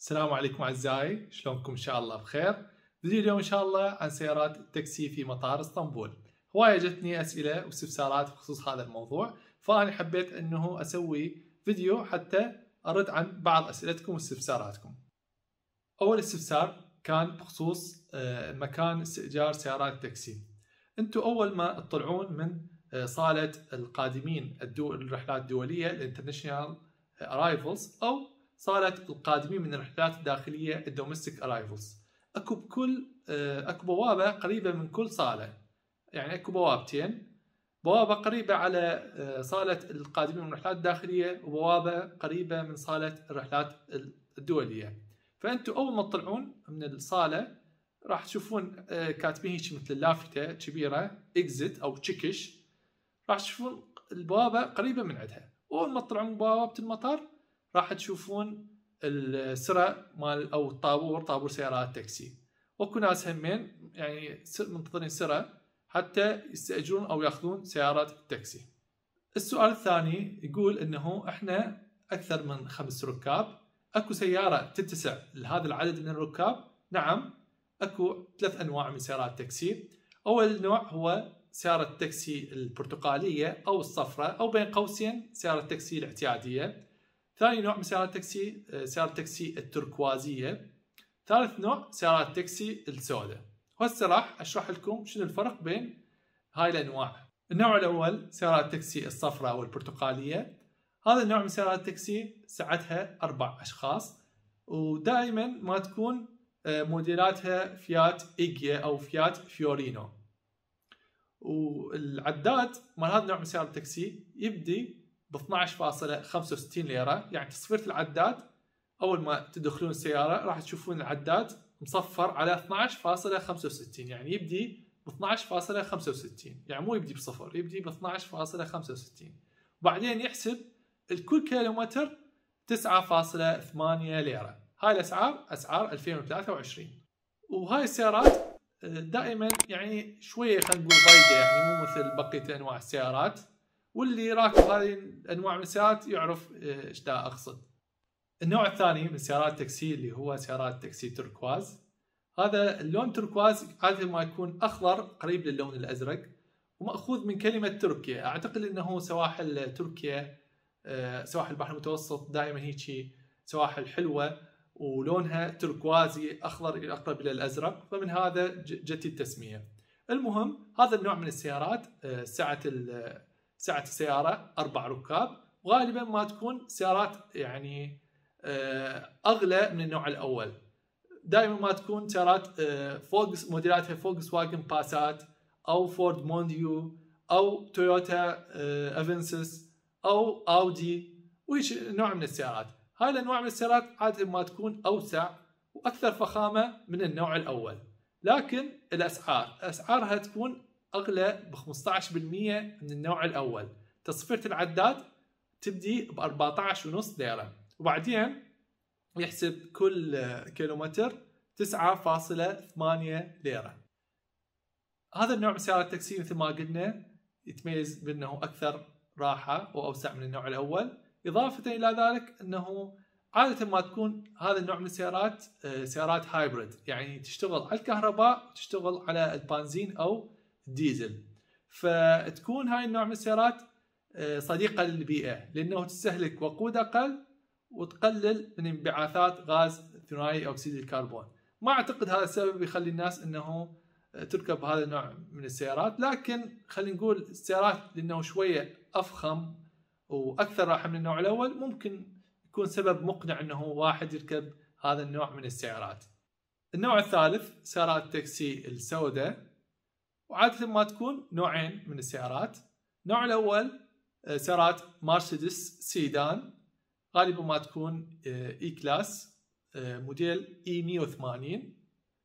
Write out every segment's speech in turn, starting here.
السلام عليكم اعزائي شلونكم ان شاء الله بخير فيديو اليوم ان شاء الله عن سيارات التاكسي في مطار اسطنبول هواية جتني اسئلة واستفسارات بخصوص هذا الموضوع فانا حبيت انه اسوي فيديو حتى ارد عن بعض اسئلتكم واستفساراتكم اول استفسار كان بخصوص آه، مكان استئجار سيارات التاكسي انتم اول ما تطلعون من آه، صالة القادمين الرحلات الدولية الانترناشونال ارايفلز آه، او صارت القادمين من الرحلات الداخليه الدومستيك ارايفلز اكو بكل آه، اكو بوابه قريبه من كل صاله يعني اكو بوابتين بوابه قريبه على آه، صاله القادمين من الرحلات الداخليه وبوابه قريبه من صاله الرحلات الدوليه فانتم اول ما تطلعون من الصاله راح تشوفون آه، كاتبين هيك مثل لافته كبيره اكزت او تشيكش راح تشوفون البوابه قريبه من عندها اول ما تطلعون من بوابه المطار راح تشوفون السرة مال او الطابور طابور سيارات تاكسي واكو ناس همين يعني منتظرين سرة حتى يستاجرون او ياخذون سيارات التاكسي. السؤال الثاني يقول انه احنا اكثر من خمس ركاب اكو سياره تتسع لهذا العدد من الركاب نعم اكو ثلاث انواع من سيارات التاكسي اول نوع هو سيارة التاكسي البرتقالية أو الصفراء أو بين قوسين سيارة التاكسي الاعتيادية ثاني نوع من سيارات التاكسي آه، سيارة التاكسي التركوازية ثالث نوع سيارات التاكسي السوداء وهسه راح اشرح لكم شنو الفرق بين هاي الانواع النوع الاول سيارات التاكسي الصفراء او البرتقالية هذا النوع من سيارات التاكسي سعتها اربع اشخاص ودائما ما تكون آه، موديلاتها فيات ايجيا او فيات فيورينو والعداد مال هذا النوع من سيارات التاكسي يبدي ب 12.65 ليره يعني تصفيره العداد اول ما تدخلون السياره راح تشوفون العداد مصفر على 12.65 يعني يبدي ب 12.65 يعني مو يبدي بصفر يبدي ب 12.65 وبعدين يحسب الكل كيلومتر 9.8 ليره هاي الاسعار اسعار 2023 وهاي السيارات آه، دائما يعني شويه خلينا نقول ضيقه يعني مو مثل بقيه انواع السيارات واللي راكب هذه الانواع من السيارات يعرف آه، ايش دا اقصد النوع الثاني من سيارات التاكسي اللي هو سيارات تاكسي تركواز هذا اللون تركواز عاده ما يكون اخضر قريب للون الازرق وماخوذ من كلمه تركيا اعتقد انه سواحل تركيا آه، سواحل البحر المتوسط دائما هيك سواحل حلوه ولونها تركوازي اخضر اقرب الى الازرق فمن هذا جت التسميه المهم هذا النوع من السيارات آه، سعه سعه السياره اربع ركاب غالبا ما تكون سيارات يعني آه، اغلى من النوع الاول دائما ما تكون سيارات آه، فوكس موديلاتها فولكس واجن باسات او فورد مونديو او تويوتا آه، افنسس او اودي ويش نوع من السيارات هاي الانواع من السيارات عاده ما تكون اوسع واكثر فخامه من النوع الاول لكن الاسعار اسعارها تكون اغلى ب 15% من النوع الاول تصفيره العداد تبدي ب 14.5 ليره وبعدين يحسب كل كيلومتر 9.8 ليره هذا النوع من سيارات التاكسي مثل ما قلنا يتميز بانه اكثر راحه واوسع من النوع الاول اضافه الى ذلك انه عاده ما تكون هذا النوع من السيارات آه، سيارات هايبريد يعني تشتغل على الكهرباء تشتغل على البنزين او الديزل فتكون هاي النوع من السيارات آه، صديقة للبيئة لأنه تستهلك وقود أقل وتقلل من انبعاثات غاز ثنائي أكسيد الكربون ما أعتقد هذا السبب يخلي الناس أنه آه، تركب هذا النوع من السيارات لكن خلينا نقول السيارات لأنه شوية أفخم وأكثر راحة من النوع الأول ممكن يكون سبب مقنع أنه واحد يركب هذا النوع من السيارات النوع الثالث سيارات التاكسي السوداء وعادة ما تكون نوعين من السيارات النوع الأول آه، سيارات مرسيدس سيدان غالبا ما تكون اي آه، كلاس آه، موديل e اي 180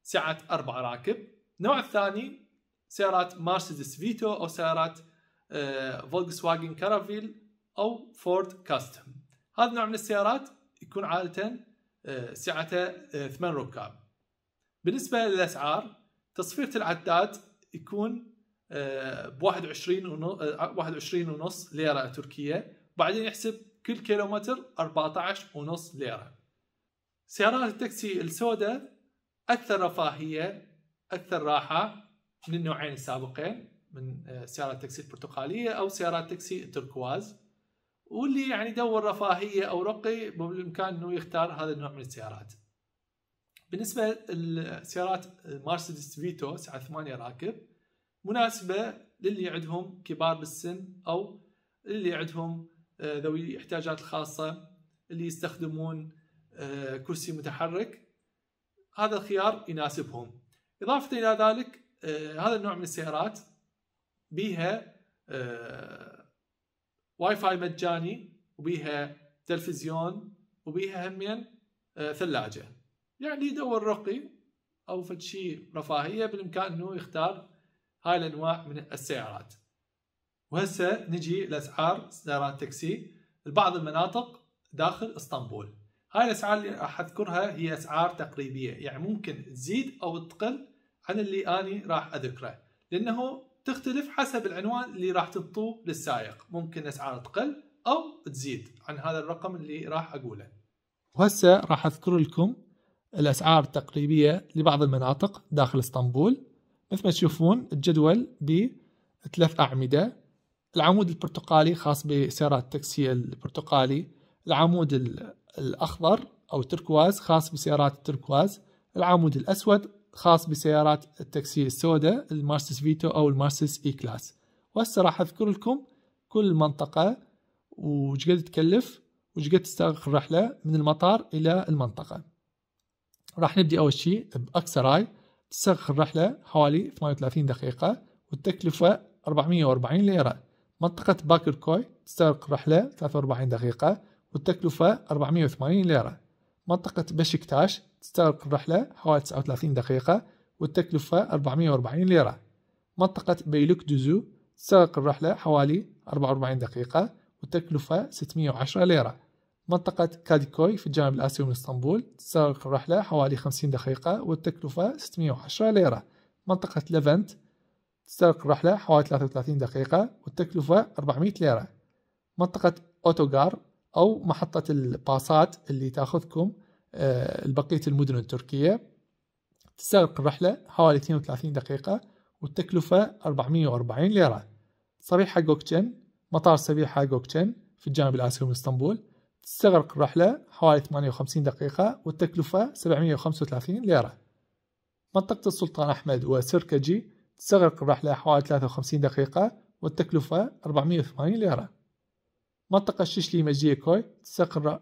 سعة أربع راكب النوع الثاني سيارات مرسيدس فيتو أو سيارات فولكس واجن كارافيل أو فورد كاستم هذا النوع من السيارات يكون عادة سعته ثمان ركاب بالنسبة للأسعار تصفيرة العداد يكون ب 21 ونص 21 ونص ليره تركيه وبعدين يحسب كل كيلومتر 14 ونص ليره سيارات التاكسي السوداء اكثر رفاهيه اكثر راحه من النوعين السابقين من آه، سيارات التاكسي البرتقاليه او سيارات التاكسي التركواز واللي يعني دور رفاهيه او رقي بالامكان انه يختار هذا النوع من السيارات بالنسبه لسيارات مرسيدس فيتو سعه 8 راكب مناسبه للي عندهم كبار بالسن او اللي عندهم آه، ذوي الاحتياجات الخاصه اللي يستخدمون آه، كرسي متحرك هذا الخيار يناسبهم اضافه الى ذلك آه، هذا النوع من السيارات بها واي فاي مجاني وبها تلفزيون وبها همين ثلاجه يعني يدور رقي او فد شيء رفاهيه بالامكان انه يختار هاي الانواع من السيارات. وهسه نجي لاسعار سيارات تاكسي لبعض المناطق داخل اسطنبول. هاي الاسعار اللي راح اذكرها هي اسعار تقريبيه، يعني ممكن تزيد او تقل عن اللي اني راح اذكره، لانه تختلف حسب العنوان اللي راح تنطوه للسائق، ممكن اسعار تقل او تزيد عن هذا الرقم اللي راح اقوله. وهسه راح اذكر لكم الأسعار التقريبية لبعض المناطق داخل اسطنبول مثل ما تشوفون الجدول بثلاث أعمدة العمود البرتقالي خاص بسيارات التاكسي البرتقالي العمود الأخضر أو التركواز خاص بسيارات التركواز العمود الأسود خاص بسيارات التاكسي السوداء المارسيس فيتو أو المارسيس إي كلاس وهسه راح أذكر لكم كل منطقة وش قد تكلف وش قد تستغرق الرحلة من المطار إلى المنطقة راح نبدي أول شيء بأكسراي تستغرق الرحلة حوالي 38 دقيقة والتكلفة 440 ليرة منطقة باكر كوي تستغرق الرحلة 43 دقيقة والتكلفة 480 ليرة منطقة بشكتاش تستغرق الرحلة حوالي 39 دقيقة والتكلفة 440 ليرة منطقة بيلوك دوزو تستغرق الرحلة حوالي 44 دقيقة والتكلفة 610 ليرة منطقة كاديكوي في الجانب الآسيوي من اسطنبول تستغرق الرحلة حوالي 50 دقيقة والتكلفة 610 ليرة منطقة ليفنت تستغرق الرحلة حوالي 33 دقيقة والتكلفة 400 ليرة منطقة أوتوغار أو محطة الباصات اللي تأخذكم آه، لبقية المدن التركية تستغرق الرحلة حوالي 32 دقيقة والتكلفة 440 ليرة صبيحة جوكتشن مطار صبيحة جوكتشن في الجانب الآسيوي من اسطنبول تستغرق الرحلة حوالي 58 دقيقة والتكلفة 735 ليرة منطقة السلطان أحمد وسيركجي تستغرق الرحلة حوالي 53 دقيقة والتكلفة 480 ليرة منطقة شيشلي مجيكوي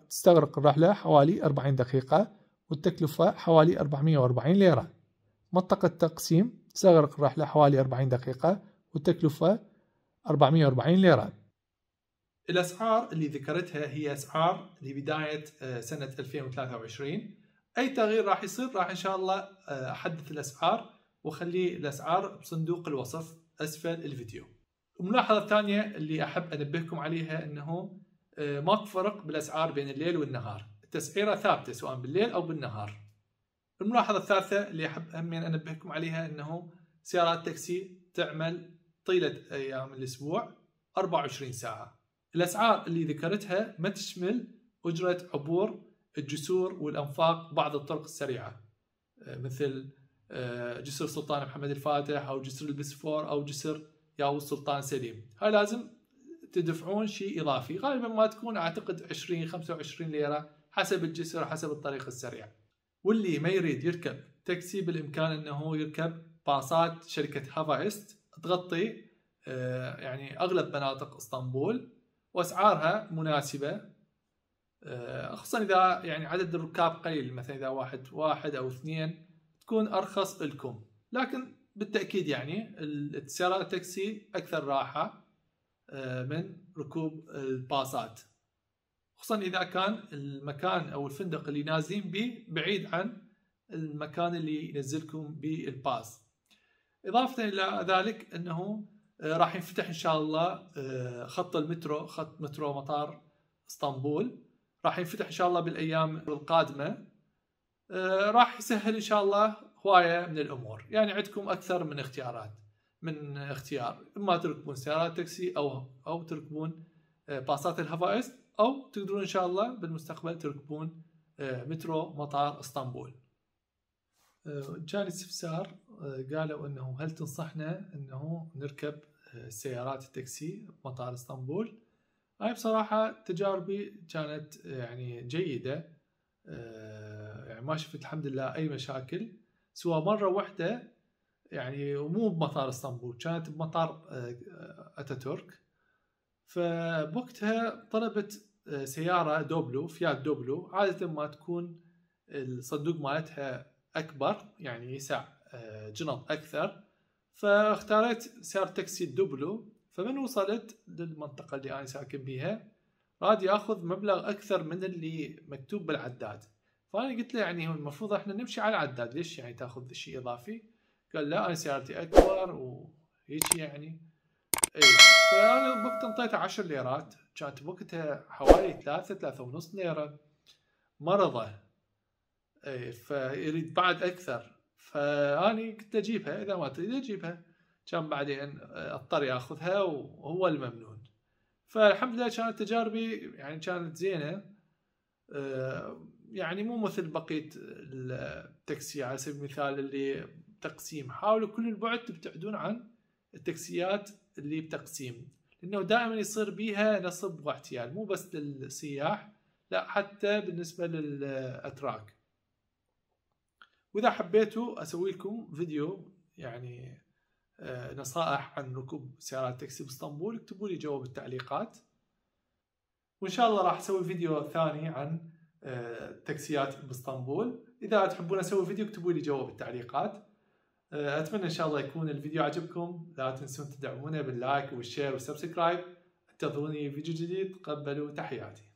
تستغرق الرحلة حوالي 40 دقيقة والتكلفة حوالي 440 ليرة منطقة تقسيم تستغرق الرحلة حوالي 40 دقيقة والتكلفة 440 ليرة الاسعار اللي ذكرتها هي اسعار لبدايه آه، سنه 2023 اي تغيير راح يصير راح ان شاء الله آه، احدث الاسعار واخلي الاسعار بصندوق الوصف اسفل الفيديو. الملاحظه الثانيه اللي احب انبهكم عليها انه آه، ماكو فرق بالاسعار بين الليل والنهار، التسعيره ثابته سواء بالليل او بالنهار. الملاحظه الثالثه اللي احب أهمين انبهكم عليها انه سيارات تاكسي تعمل طيله ايام الاسبوع 24 ساعه الاسعار اللي ذكرتها ما تشمل اجره عبور الجسور والانفاق بعض الطرق السريعه آه، مثل آه، جسر سلطان محمد الفاتح او جسر البسفور او جسر ياو السلطان سليم هاي لازم تدفعون شيء اضافي غالبا ما تكون اعتقد 20 25 ليره حسب الجسر حسب الطريق السريع واللي ما يريد يركب تاكسي بالامكان انه يركب باصات شركه هافايست تغطي آه، يعني اغلب مناطق اسطنبول واسعارها مناسبه آه، خصوصا اذا يعني عدد الركاب قليل مثلا اذا واحد واحد او اثنين تكون ارخص لكم لكن بالتاكيد يعني السياره التاكسي اكثر راحه آه، من ركوب الباصات خصوصا اذا كان المكان او الفندق اللي نازلين به بعيد عن المكان اللي ينزلكم بالباص اضافه الى ذلك انه آه، راح ينفتح ان شاء الله آه، خط المترو خط مترو مطار اسطنبول راح ينفتح ان شاء الله بالايام القادمه آه، راح يسهل ان شاء الله هوايه من الامور يعني عندكم اكثر من اختيارات من اختيار اما تركبون سيارات تاكسي او او تركبون باصات الهفائز او تقدرون ان شاء الله بالمستقبل تركبون مترو مطار اسطنبول جاء استفسار آه، قالوا انه هل تنصحنا انه نركب آه، سيارات التاكسي بمطار اسطنبول؟ هاي بصراحة تجاربي كانت آه، يعني جيدة يعني ما شفت الحمد لله أي مشاكل سوى مرة واحدة يعني مو بمطار اسطنبول كانت بمطار أتاتورك فبوقتها طلبت سيارة دوبلو فيات دوبلو عادة ما تكون الصندوق مالتها أكبر يعني يسع آه، جنط أكثر فاختاريت سيارة تاكسي دوبلو فمن وصلت للمنطقة اللي أنا ساكن بيها راد ياخذ مبلغ أكثر من اللي مكتوب بالعداد فأنا قلت له يعني هو المفروض احنا نمشي على العداد ليش يعني تاخذ شيء إضافي قال لا أنا سيارتي أكبر وهيك يعني اي فأنا بوقت انطيته عشر ليرات كانت بوقتها حوالي ثلاثة ثلاثة ونص ليرة مرضه اي فيريد بعد اكثر فاني كنت اجيبها اذا ما تريد اجيبها كان بعدين اضطر ياخذها وهو الممنون فالحمد لله كانت تجاربي يعني كانت زينه إيه، يعني مو مثل بقيه التاكسي على سبيل المثال اللي تقسيم حاولوا كل البعد تبتعدون عن التاكسيات اللي بتقسيم لانه دائما يصير بيها نصب واحتيال مو بس للسياح لا حتى بالنسبه للاتراك واذا حبيتوا اسوي لكم فيديو يعني آه، نصائح عن ركوب سيارات تاكسي باسطنبول اكتبوا لي جواب بالتعليقات وان شاء الله راح اسوي فيديو ثاني عن آه، تاكسيات باسطنبول اذا تحبون اسوي فيديو اكتبوا لي جواب بالتعليقات آه، اتمنى ان شاء الله يكون الفيديو عجبكم لا تنسون تدعمونا باللايك والشير والسبسكرايب انتظروني فيديو جديد تقبلوا تحياتي